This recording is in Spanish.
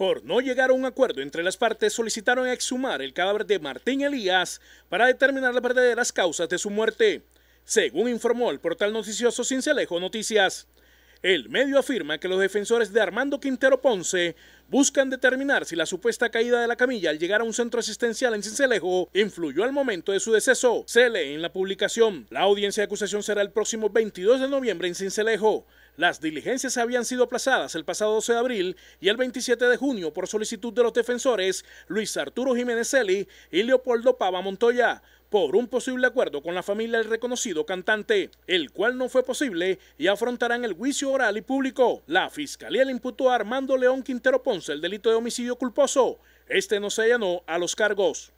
Por no llegar a un acuerdo entre las partes, solicitaron exhumar el cadáver de Martín Elías para determinar las verdaderas causas de su muerte. Según informó el portal noticioso Cincelejo Noticias, el medio afirma que los defensores de Armando Quintero Ponce buscan determinar si la supuesta caída de la camilla al llegar a un centro asistencial en Cincelejo influyó al momento de su deceso. Se lee en la publicación. La audiencia de acusación será el próximo 22 de noviembre en Cincelejo. Las diligencias habían sido aplazadas el pasado 12 de abril y el 27 de junio por solicitud de los defensores Luis Arturo Jiménez Celi y Leopoldo Pava Montoya por un posible acuerdo con la familia del reconocido cantante, el cual no fue posible y afrontarán el juicio oral y público. La fiscalía le imputó a Armando León Quintero Ponce el delito de homicidio culposo, este no se llenó a los cargos.